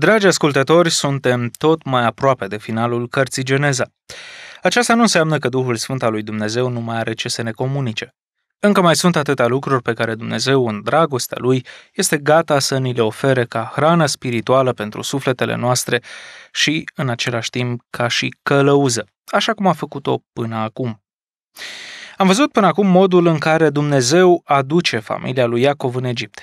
Dragi ascultători, suntem tot mai aproape de finalul cărții Geneza. Aceasta nu înseamnă că Duhul Sfânt al lui Dumnezeu nu mai are ce să ne comunice. Încă mai sunt atâtea lucruri pe care Dumnezeu, în dragostea Lui, este gata să ni le ofere ca hrană spirituală pentru sufletele noastre și, în același timp, ca și călăuză, așa cum a făcut-o până acum. Am văzut până acum modul în care Dumnezeu aduce familia lui Iacov în Egipt.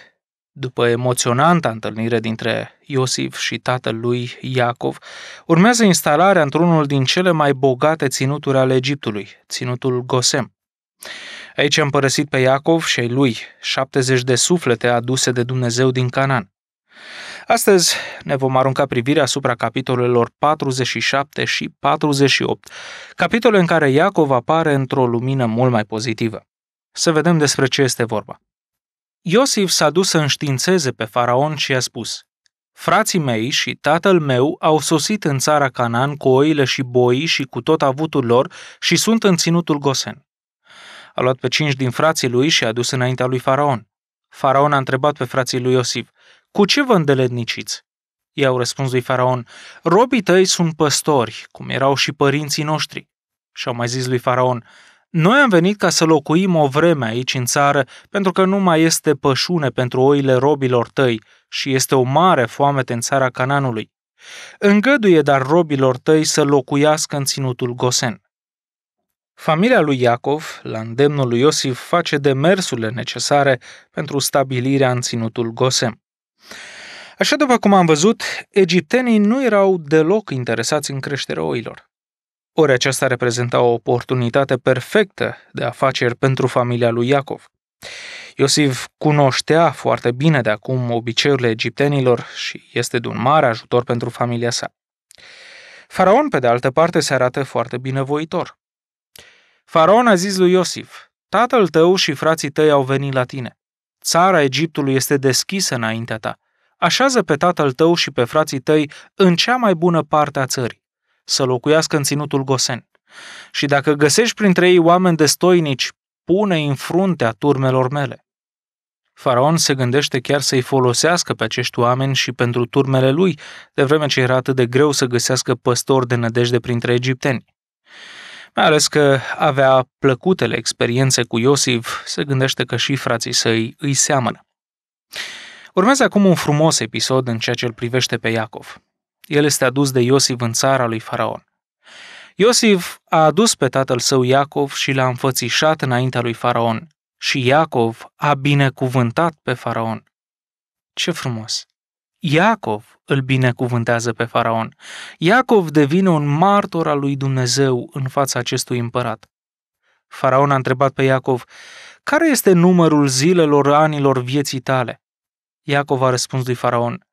După emoționanta întâlnire dintre Iosif și tatăl lui, Iacov, urmează instalarea într-unul din cele mai bogate ținuturi ale Egiptului, ținutul Gosem. Aici am părăsit pe Iacov și ai lui, 70 de suflete aduse de Dumnezeu din Canaan. Astăzi ne vom arunca privirea asupra capitolelor 47 și 48, capitole în care Iacov apare într-o lumină mult mai pozitivă. Să vedem despre ce este vorba. Iosif s-a dus să înștiințeze pe faraon și a spus, Frații mei și tatăl meu au sosit în țara Canaan cu oile și boii și cu tot avutul lor și sunt în ținutul Gosen. A luat pe cinci din frații lui și a dus înaintea lui faraon. Faraon a întrebat pe frații lui Iosif, Cu ce vă îndeletniciți? I-au răspuns lui faraon, Robii tăi sunt păstori, cum erau și părinții noștri. Și-au mai zis lui faraon, noi am venit ca să locuim o vreme aici în țară, pentru că nu mai este pășune pentru oile robilor tăi și este o mare foame în țara Cananului. Îngăduie dar robilor tăi să locuiască în ținutul Gosen. Familia lui Iacov, la îndemnul lui Iosif, face demersurile necesare pentru stabilirea în ținutul Gosem. Așa după cum am văzut, egiptenii nu erau deloc interesați în creșterea oilor. Ori aceasta reprezenta o oportunitate perfectă de afaceri pentru familia lui Iacov. Iosif cunoștea foarte bine de acum obiceiurile egiptenilor și este de un mare ajutor pentru familia sa. Faraon, pe de altă parte, se arată foarte binevoitor. Faraon a zis lui Iosif, tatăl tău și frații tăi au venit la tine. Țara Egiptului este deschisă înaintea ta. Așează pe tatăl tău și pe frații tăi în cea mai bună parte a țării să locuiască în ținutul Gosen. Și dacă găsești printre ei oameni destoinici, pune-i în fruntea turmelor mele. Faraon se gândește chiar să-i folosească pe acești oameni și pentru turmele lui, de vreme ce era atât de greu să găsească păstori de nădejde printre egipteni. Mai ales că avea plăcutele experiențe cu Iosif, se gândește că și frații săi îi seamănă. Urmează acum un frumos episod în ceea ce îl privește pe Iacov. El este adus de Iosif în țara lui Faraon. Iosif a adus pe tatăl său Iacov și l-a înfățișat înaintea lui Faraon. Și Iacov a binecuvântat pe Faraon. Ce frumos! Iacov îl binecuvântează pe Faraon. Iacov devine un martor al lui Dumnezeu în fața acestui împărat. Faraon a întrebat pe Iacov, care este numărul zilelor anilor vieții tale? Iacov a răspuns lui Faraon,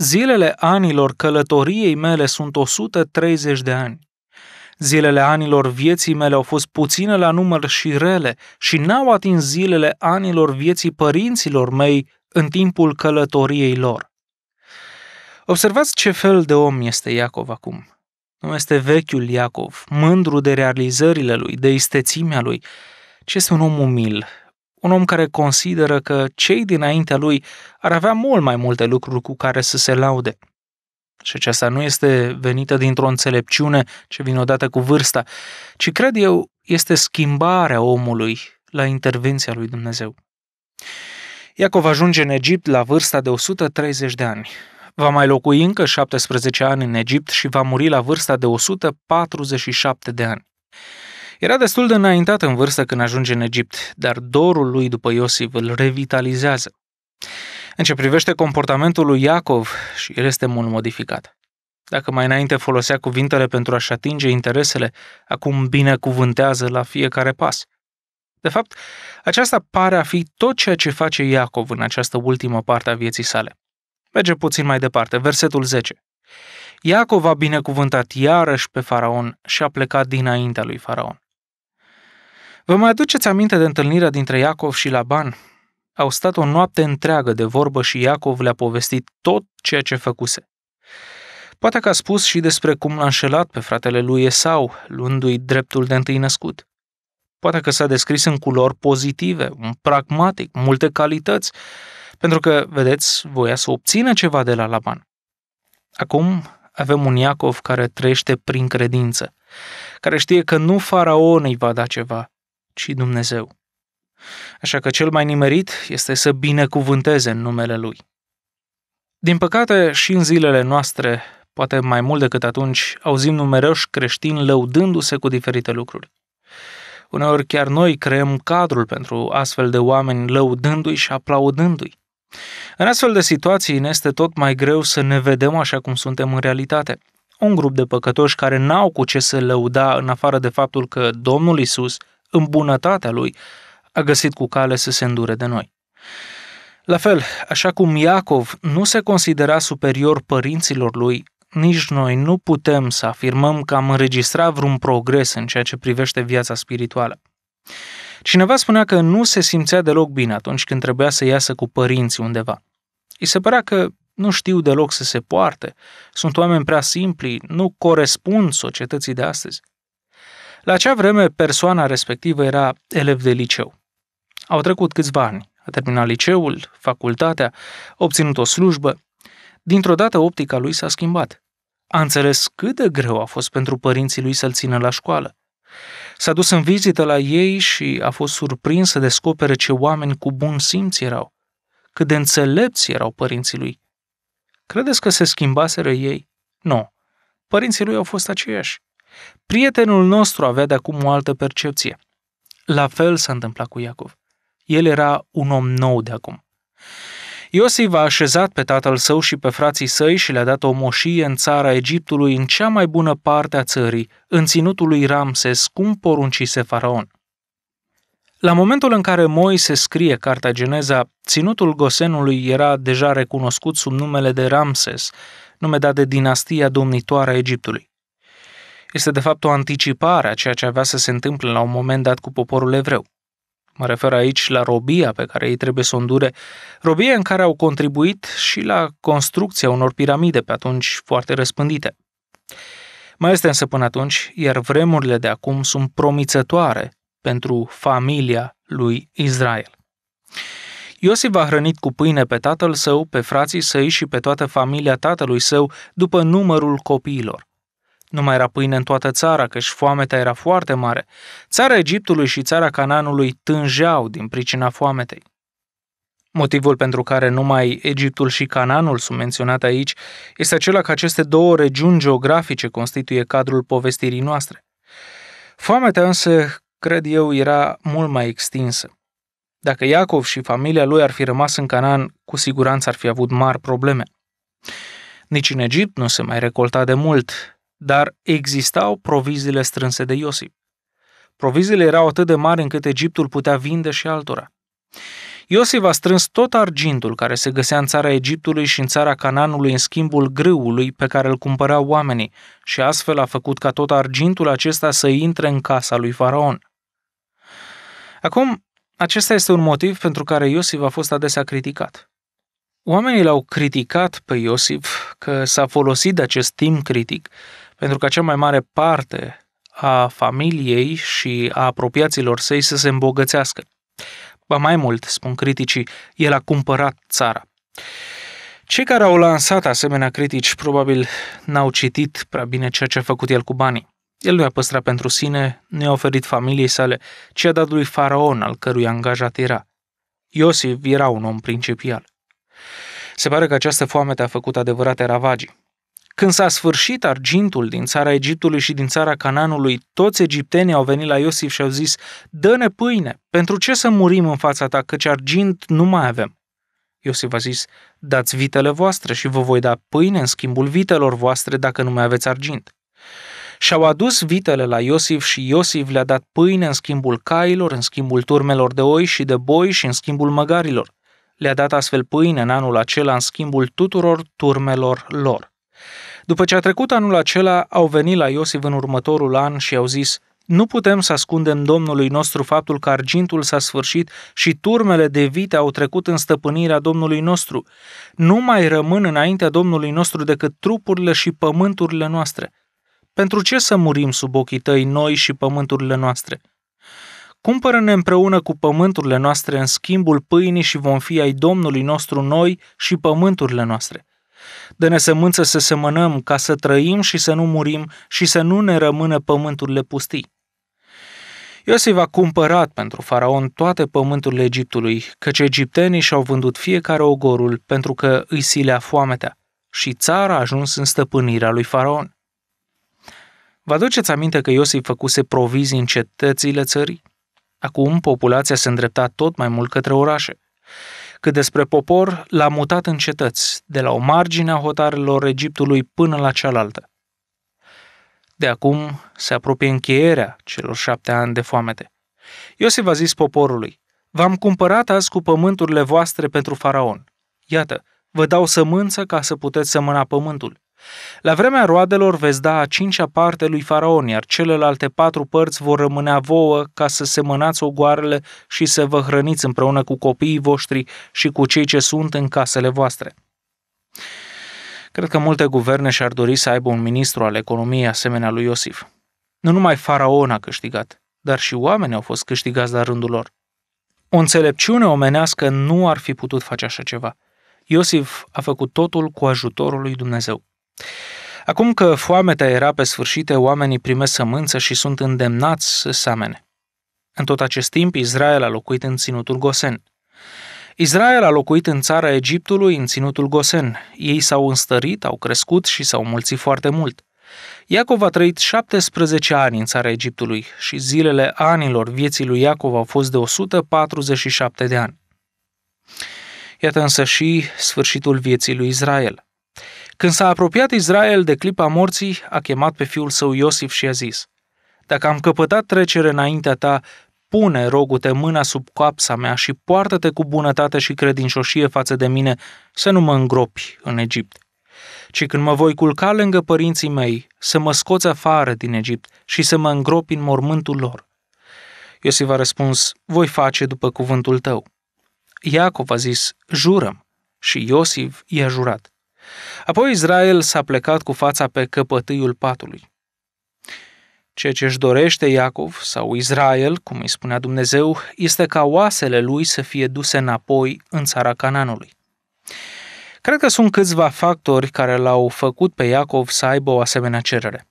Zilele anilor călătoriei mele sunt 130 de ani. Zilele anilor vieții mele au fost puține la număr și rele și n-au atins zilele anilor vieții părinților mei în timpul călătoriei lor. Observați ce fel de om este Iacov acum. Nu este vechiul Iacov, mândru de realizările lui, de istețimea lui, ci este un om umil, un om care consideră că cei dinaintea lui ar avea mult mai multe lucruri cu care să se laude. Și aceasta nu este venită dintr-o înțelepciune ce vine odată cu vârsta, ci cred eu este schimbarea omului la intervenția lui Dumnezeu. Iacov ajunge în Egipt la vârsta de 130 de ani. Va mai locui încă 17 ani în Egipt și va muri la vârsta de 147 de ani. Era destul de înaintat în vârstă când ajunge în Egipt, dar dorul lui după Iosif îl revitalizează. În ce privește comportamentul lui Iacov, și el este mult modificat. Dacă mai înainte folosea cuvintele pentru a-și atinge interesele, acum binecuvântează la fiecare pas. De fapt, aceasta pare a fi tot ceea ce face Iacov în această ultimă parte a vieții sale. Merge puțin mai departe, versetul 10. Iacov a binecuvântat iarăși pe faraon și a plecat dinaintea lui faraon. Vă mai aduceți aminte de întâlnirea dintre Iacov și Laban? Au stat o noapte întreagă de vorbă și Iacov le-a povestit tot ceea ce făcuse. Poate că a spus și despre cum l-a înșelat pe fratele lui Esau, luându-i dreptul de întâi născut. Poate că s-a descris în culori pozitive, un pragmatic, multe calități, pentru că, vedeți, voia să obțină ceva de la Laban. Acum avem un Iacov care trăiește prin credință, care știe că nu faraon îi va da ceva, ci Dumnezeu. Așa că cel mai nimerit este să binecuvânteze în numele Lui. Din păcate, și în zilele noastre, poate mai mult decât atunci, auzim numeroși creștini lăudându-se cu diferite lucruri. Uneori chiar noi creăm cadrul pentru astfel de oameni lăudându-i și aplaudându-i. În astfel de situații ne este tot mai greu să ne vedem așa cum suntem în realitate. Un grup de păcătoși care n-au cu ce să lăuda în afară de faptul că Domnul Isus în bunătatea lui, a găsit cu cale să se îndure de noi. La fel, așa cum Iacov nu se considera superior părinților lui, nici noi nu putem să afirmăm că am înregistrat vreun progres în ceea ce privește viața spirituală. Cineva spunea că nu se simțea deloc bine atunci când trebuia să iasă cu părinții undeva. Îi se părea că nu știu deloc să se poarte, sunt oameni prea simpli, nu corespund societății de astăzi. La acea vreme, persoana respectivă era elev de liceu. Au trecut câțiva ani, a terminat liceul, facultatea, a obținut o slujbă. Dintr-o dată, optica lui s-a schimbat. A înțeles cât de greu a fost pentru părinții lui să-l țină la școală. S-a dus în vizită la ei și a fost surprins să descopere ce oameni cu bun simț erau, cât de înțelepți erau părinții lui. Credeți că se schimbaseră ei? Nu. Părinții lui au fost aceiași. Prietenul nostru avea de acum o altă percepție. La fel s-a întâmplat cu Iacov. El era un om nou de acum. Iosif a așezat pe tatăl său și pe frații săi și le-a dat o moșie în țara Egiptului, în cea mai bună parte a țării, în ținutul lui Ramses, cum poruncise faraon. La momentul în care Moise scrie Carta Geneza, ținutul Gosenului era deja recunoscut sub numele de Ramses, nume dat de dinastia domnitoare a Egiptului este de fapt o anticipare a ceea ce avea să se întâmple la un moment dat cu poporul evreu. Mă refer aici la robia pe care ei trebuie să o îndure, robia în care au contribuit și la construcția unor piramide pe atunci foarte răspândite. Mai este însă până atunci, iar vremurile de acum sunt promițătoare pentru familia lui Israel. Iosif a hrănit cu pâine pe tatăl său, pe frații săi și pe toată familia tatălui său după numărul copiilor. Nu mai era pâine în toată țara, căci foametea era foarte mare. Țara Egiptului și țara Cananului tânjeau din pricina foametei. Motivul pentru care numai Egiptul și Cananul sunt menționate aici este acela că aceste două regiuni geografice constituie cadrul povestirii noastre. Foametea însă, cred eu, era mult mai extinsă. Dacă Iacov și familia lui ar fi rămas în Canaan, cu siguranță ar fi avut mari probleme. Nici în Egipt nu se mai recolta de mult, dar existau proviziile strânse de Iosif. Proviziile erau atât de mari încât Egiptul putea vinde și altora. Iosif a strâns tot argintul care se găsea în țara Egiptului și în țara Cananului în schimbul grâului pe care îl cumpărau oamenii și astfel a făcut ca tot argintul acesta să intre în casa lui Faraon. Acum, acesta este un motiv pentru care Iosif a fost adesea criticat. Oamenii l-au criticat pe Iosif că s-a folosit de acest timp critic pentru ca cea mai mare parte a familiei și a apropiaților săi să se îmbogățească. Ba mai mult, spun criticii, el a cumpărat țara. Cei care au lansat asemenea critici probabil n-au citit prea bine ceea ce a făcut el cu banii. El nu i-a păstrat pentru sine, nu i-a oferit familiei sale, ci a dat lui faraon, al cărui angajat era. Iosif era un om principial. Se pare că această foame a făcut adevărate ravagii. Când s-a sfârșit argintul din țara Egiptului și din țara Cananului, toți egiptenii au venit la Iosif și au zis, dă-ne pâine, pentru ce să murim în fața ta, căci argint nu mai avem? Iosif a zis, dați vitele voastre și vă voi da pâine în schimbul vitelor voastre dacă nu mai aveți argint. Și-au adus vitele la Iosif și Iosif le-a dat pâine în schimbul cailor, în schimbul turmelor de oi și de boi și în schimbul măgarilor. Le-a dat astfel pâine în anul acela în schimbul tuturor turmelor lor. După ce a trecut anul acela, au venit la Iosif în următorul an și au zis, nu putem să ascundem Domnului nostru faptul că argintul s-a sfârșit și turmele de vite au trecut în stăpânirea Domnului nostru. Nu mai rămân înaintea Domnului nostru decât trupurile și pământurile noastre. Pentru ce să murim sub ochii tăi noi și pământurile noastre? Cumpără-ne împreună cu pământurile noastre în schimbul pâinii și vom fi ai Domnului nostru noi și pământurile noastre. Dă-ne sămânță să semănăm ca să trăim și să nu murim și să nu ne rămână pământurile pustii. Iosif a cumpărat pentru faraon toate pământurile Egiptului, căci egiptenii și-au vândut fiecare ogorul pentru că îi silea foametea și țara a ajuns în stăpânirea lui faraon. Vă aduceți aminte că Iosif făcuse provizii în cetățile țării? Acum populația se îndrepta tot mai mult către orașe cât despre popor, l-a mutat în cetăți, de la o margine a hotarelor Egiptului până la cealaltă. De acum se apropie încheierea celor șapte ani de foamete. Iosif a zis poporului, V-am cumpărat azi cu pământurile voastre pentru faraon. Iată, vă dau sămânță ca să puteți sămâna pământul. La vremea roadelor veți da a cincea parte lui Faraon, iar celelalte patru părți vor rămâne vouă ca să semănați ogoarele și să vă hrăniți împreună cu copiii voștri și cu cei ce sunt în casele voastre. Cred că multe guverne și-ar dori să aibă un ministru al economiei asemenea lui Iosif. Nu numai faraon a câștigat, dar și oamenii au fost câștigați la rândul lor. O înțelepciune omenească nu ar fi putut face așa ceva. Iosif a făcut totul cu ajutorul lui Dumnezeu. Acum că foametea era pe sfârșit, oamenii primesc sămânță și sunt îndemnați să seamene. În tot acest timp, Israel a locuit în ținutul Gosen. Israel a locuit în țara Egiptului, în ținutul Gosen. Ei s-au înstărit, au crescut și s-au mulțit foarte mult. Iacov a trăit 17 ani în țara Egiptului și zilele anilor vieții lui Iacov au fost de 147 de ani. Iată însă și sfârșitul vieții lui Israel – când s-a apropiat Israel de clipa morții, a chemat pe fiul său Iosif și a zis, Dacă am căpătat trecere înaintea ta, pune, rogu-te, mâna sub coapsa mea și poartă-te cu bunătate și credincioșie față de mine, să nu mă îngropi în Egipt. Ci când mă voi culca lângă părinții mei, să mă scoți afară din Egipt și să mă îngropi în mormântul lor. Iosif a răspuns, voi face după cuvântul tău. Iacov a zis, jurăm, și Iosif i-a jurat. Apoi Israel s-a plecat cu fața pe căpătâiul patului. Ceea ce își dorește Iacov sau Israel, cum îi spunea Dumnezeu, este ca oasele lui să fie duse înapoi în țara Cananului. Cred că sunt câțiva factori care l-au făcut pe Iacov să aibă o asemenea cerere.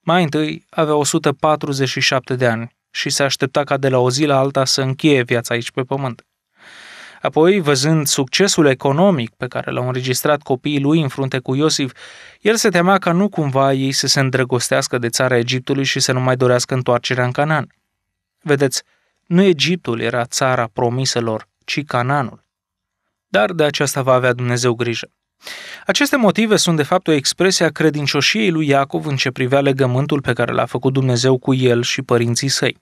Mai întâi, avea 147 de ani și se aștepta ca de la o zi la alta să încheie viața aici pe pământ. Apoi, văzând succesul economic pe care l-au înregistrat copiii lui în frunte cu Iosif, el se temea ca nu cumva ei să se îndrăgostească de țara Egiptului și să nu mai dorească întoarcerea în Canaan. Vedeți, nu Egiptul era țara promiselor, ci Canaanul. Dar de aceasta va avea Dumnezeu grijă. Aceste motive sunt de fapt o expresie a credincioșiei lui Iacov în ce privea legământul pe care l-a făcut Dumnezeu cu el și părinții săi.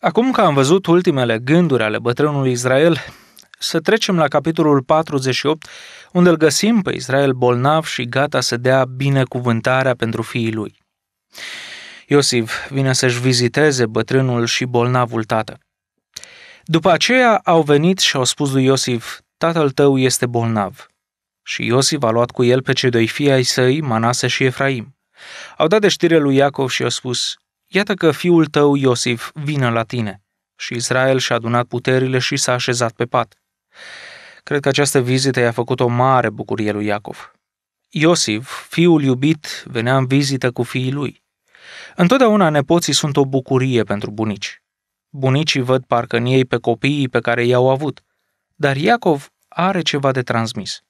Acum că am văzut ultimele gânduri ale bătrânului Israel, să trecem la capitolul 48, unde îl găsim pe Israel bolnav și gata să dea binecuvântarea pentru fiii lui. Iosif vine să-și viziteze bătrânul și bolnavul tată. După aceea au venit și au spus lui Iosif, tatăl tău este bolnav. Și Iosif a luat cu el pe cei doi fii ai săi, Manase și Efraim. Au dat de știre lui Iacov și au spus, iată că fiul tău Iosif vine la tine. Și Israel și-a adunat puterile și s-a așezat pe pat. Cred că această vizită i-a făcut o mare bucurie lui Iacov. Iosif, fiul iubit, venea în vizită cu fiii lui. Întotdeauna nepoții sunt o bucurie pentru bunici. Bunicii văd parcă în ei pe copiii pe care i-au avut, dar Iacov are ceva de transmis.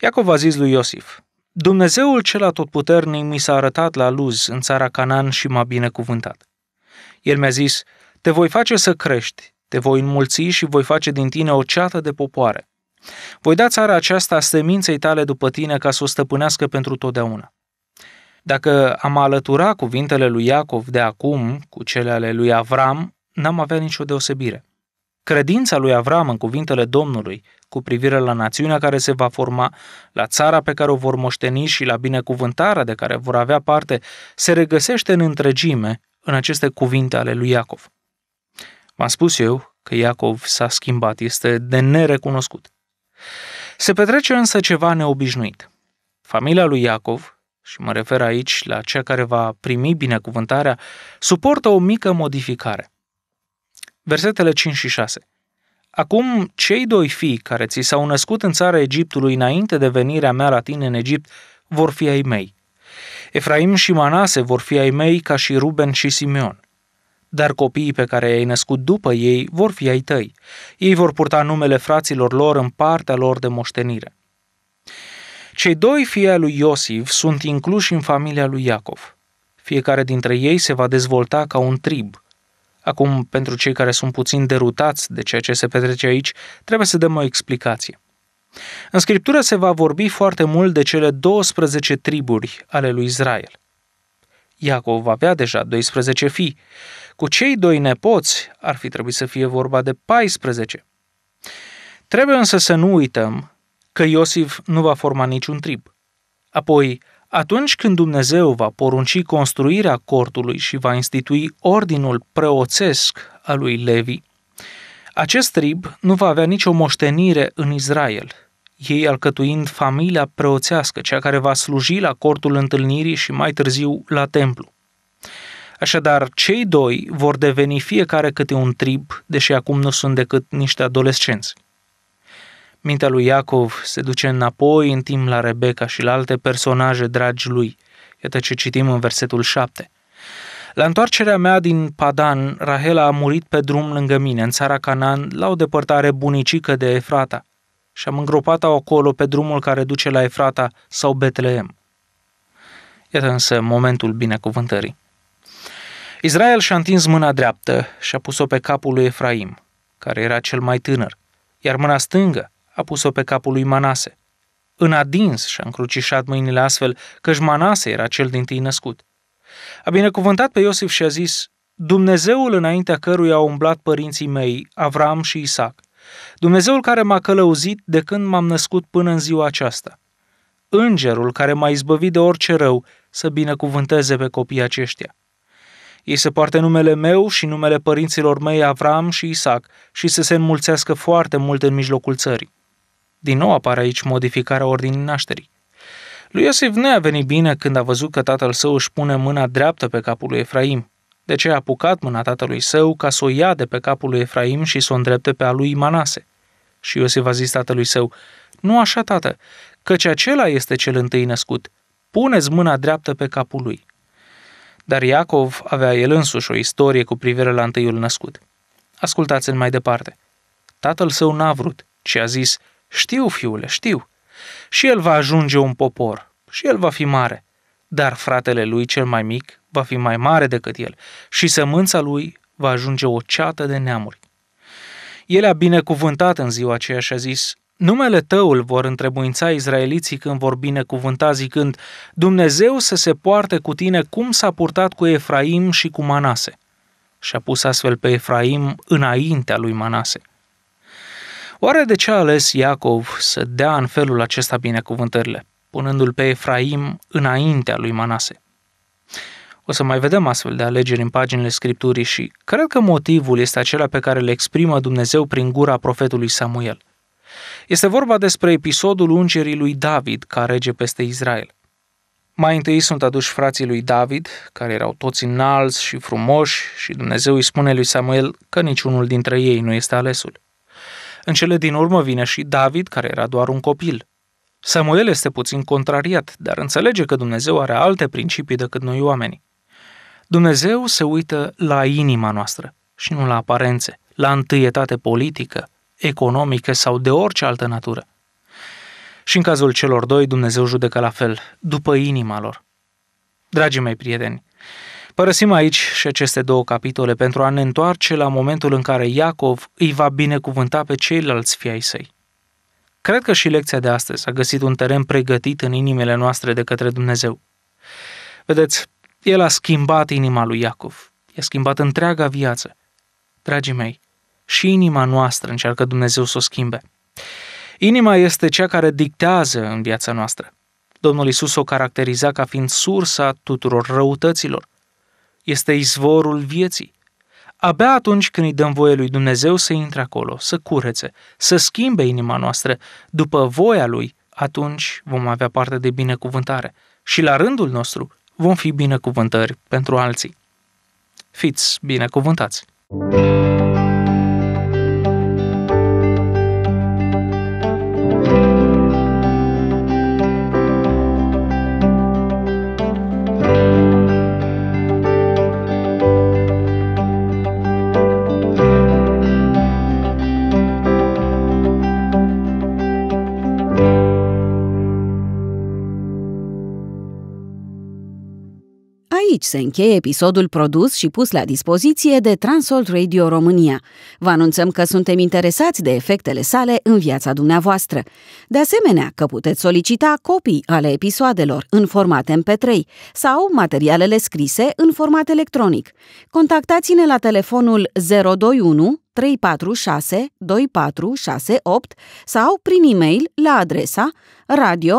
Iacov a zis lui Iosif, Dumnezeul cel atotputernic mi s-a arătat la Luz, în țara Canaan, și m-a binecuvântat. El mi-a zis, te voi face să crești, te voi înmulți și voi face din tine o ceată de popoare. Voi da țara aceasta seminței tale după tine ca să o stăpânească pentru totdeauna. Dacă am alătura cuvintele lui Iacov de acum cu cele ale lui Avram, n-am avea nicio deosebire. Credința lui Avram în cuvintele Domnului cu privire la națiunea care se va forma, la țara pe care o vor moșteni și la binecuvântarea de care vor avea parte, se regăsește în întregime în aceste cuvinte ale lui Iacov. V-am spus eu că Iacov s-a schimbat, este de nerecunoscut. Se petrece însă ceva neobișnuit. Familia lui Iacov, și mă refer aici la cea care va primi binecuvântarea, suportă o mică modificare. Versetele 5 și 6. Acum, cei doi fii care ți s-au născut în țara Egiptului înainte de venirea mea la tine în Egipt vor fi ai mei. Efraim și Manase vor fi ai mei ca și Ruben și Simeon dar copiii pe care i-ai născut după ei vor fi ai tăi. Ei vor purta numele fraților lor în partea lor de moștenire. Cei doi fii ai lui Iosif sunt incluși în familia lui Iacov. Fiecare dintre ei se va dezvolta ca un trib. Acum, pentru cei care sunt puțin derutați de ceea ce se petrece aici, trebuie să dăm o explicație. În scriptură se va vorbi foarte mult de cele 12 triburi ale lui Israel. Iacov avea deja 12 fii, cu cei doi nepoți ar fi trebuit să fie vorba de 14. Trebuie însă să nu uităm că Iosif nu va forma niciun trib. Apoi, atunci când Dumnezeu va porunci construirea cortului și va institui ordinul preoțesc al lui Levi, acest trib nu va avea nicio moștenire în Israel, ei alcătuind familia preoțească, cea care va sluji la cortul întâlnirii și mai târziu la templu. Așadar, cei doi vor deveni fiecare câte un trib, deși acum nu sunt decât niște adolescenți. Mintea lui Iacov se duce înapoi în timp la Rebecca și la alte personaje dragi lui. Iată ce citim în versetul 7. La întoarcerea mea din Padan, Rahela a murit pe drum lângă mine, în țara Canaan, la o depărtare bunicică de Efrata, și am îngropat-o acolo pe drumul care duce la Efrata sau Betleem. Iată însă momentul binecuvântării. Israel și-a întins mâna dreaptă și a pus-o pe capul lui Efraim, care era cel mai tânăr, iar mâna stângă a pus-o pe capul lui Manase. În adins și-a încrucișat mâinile astfel, căci Manase era cel din tâi născut. A binecuvântat pe Iosif și a zis, Dumnezeul înaintea căruia au umblat părinții mei, Avram și Isaac, Dumnezeul care m-a călăuzit de când m-am născut până în ziua aceasta, Îngerul care m-a izbăvit de orice rău să binecuvânteze pe copiii aceștia. Ei să poarte numele meu și numele părinților mei Avram și Isaac și să se înmulțească foarte mult în mijlocul țării. Din nou apare aici modificarea ordinii nașterii. Lui Iosif nu a venit bine când a văzut că tatăl său își pune mâna dreaptă pe capul lui Efraim. De ce a apucat mâna tatălui său ca să o ia de pe capul lui Efraim și să o îndrepte pe a lui Manase. Și Iosif a zis tatălui său, nu așa, tată, căci acela este cel întâi născut. Puneți mâna dreaptă pe capul lui dar Iacov avea el însuși o istorie cu privire la întâiul născut. Ascultați-l mai departe. Tatăl său n-a vrut, ci a zis, știu, fiule, știu. Și el va ajunge un popor, și el va fi mare. Dar fratele lui cel mai mic va fi mai mare decât el și sămânța lui va ajunge o ceată de neamuri. El a binecuvântat în ziua aceea și a zis, Numele tău îl vor întrebuința izraeliții când vor binecuvânta zicând, Dumnezeu să se poarte cu tine cum s-a purtat cu Efraim și cu Manase. Și a pus astfel pe Efraim înaintea lui Manase. Oare de ce a ales Iacov să dea în felul acesta binecuvântările, punându-l pe Efraim înaintea lui Manase? O să mai vedem astfel de alegeri în paginile Scripturii și cred că motivul este acela pe care le exprimă Dumnezeu prin gura profetului Samuel – este vorba despre episodul ungerii lui David ca rege peste Israel. Mai întâi sunt aduși frații lui David, care erau toți înalți și frumoși, și Dumnezeu îi spune lui Samuel că niciunul dintre ei nu este alesul. În cele din urmă vine și David, care era doar un copil. Samuel este puțin contrariat, dar înțelege că Dumnezeu are alte principii decât noi oamenii. Dumnezeu se uită la inima noastră și nu la aparențe, la întâietate politică, economică sau de orice altă natură. Și în cazul celor doi, Dumnezeu judecă la fel, după inima lor. Dragii mei prieteni, părăsim aici și aceste două capitole pentru a ne întoarce la momentul în care Iacov îi va binecuvânta pe ceilalți fii ai săi. Cred că și lecția de astăzi a găsit un teren pregătit în inimile noastre de către Dumnezeu. Vedeți, el a schimbat inima lui Iacov, i-a schimbat întreaga viață. Dragii mei, și inima noastră încearcă Dumnezeu să o schimbe. Inima este cea care dictează în viața noastră. Domnul Isus o caracteriza ca fiind sursa tuturor răutăților. Este izvorul vieții. Abia atunci când îi dăm voie lui Dumnezeu să intre acolo, să curețe, să schimbe inima noastră după voia lui, atunci vom avea parte de binecuvântare și la rândul nostru vom fi binecuvântări pentru alții. Fiți binecuvântați! thank Deci se încheie episodul produs și pus la dispoziție de Transalt Radio România. Vă anunțăm că suntem interesați de efectele sale în viața dumneavoastră. De asemenea, că puteți solicita copii ale episoadelor în format MP3 sau materialele scrise în format electronic. Contactați-ne la telefonul 021 346 2468 sau prin e-mail la adresa radio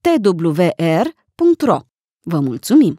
twr.ro. Vă mulțumim!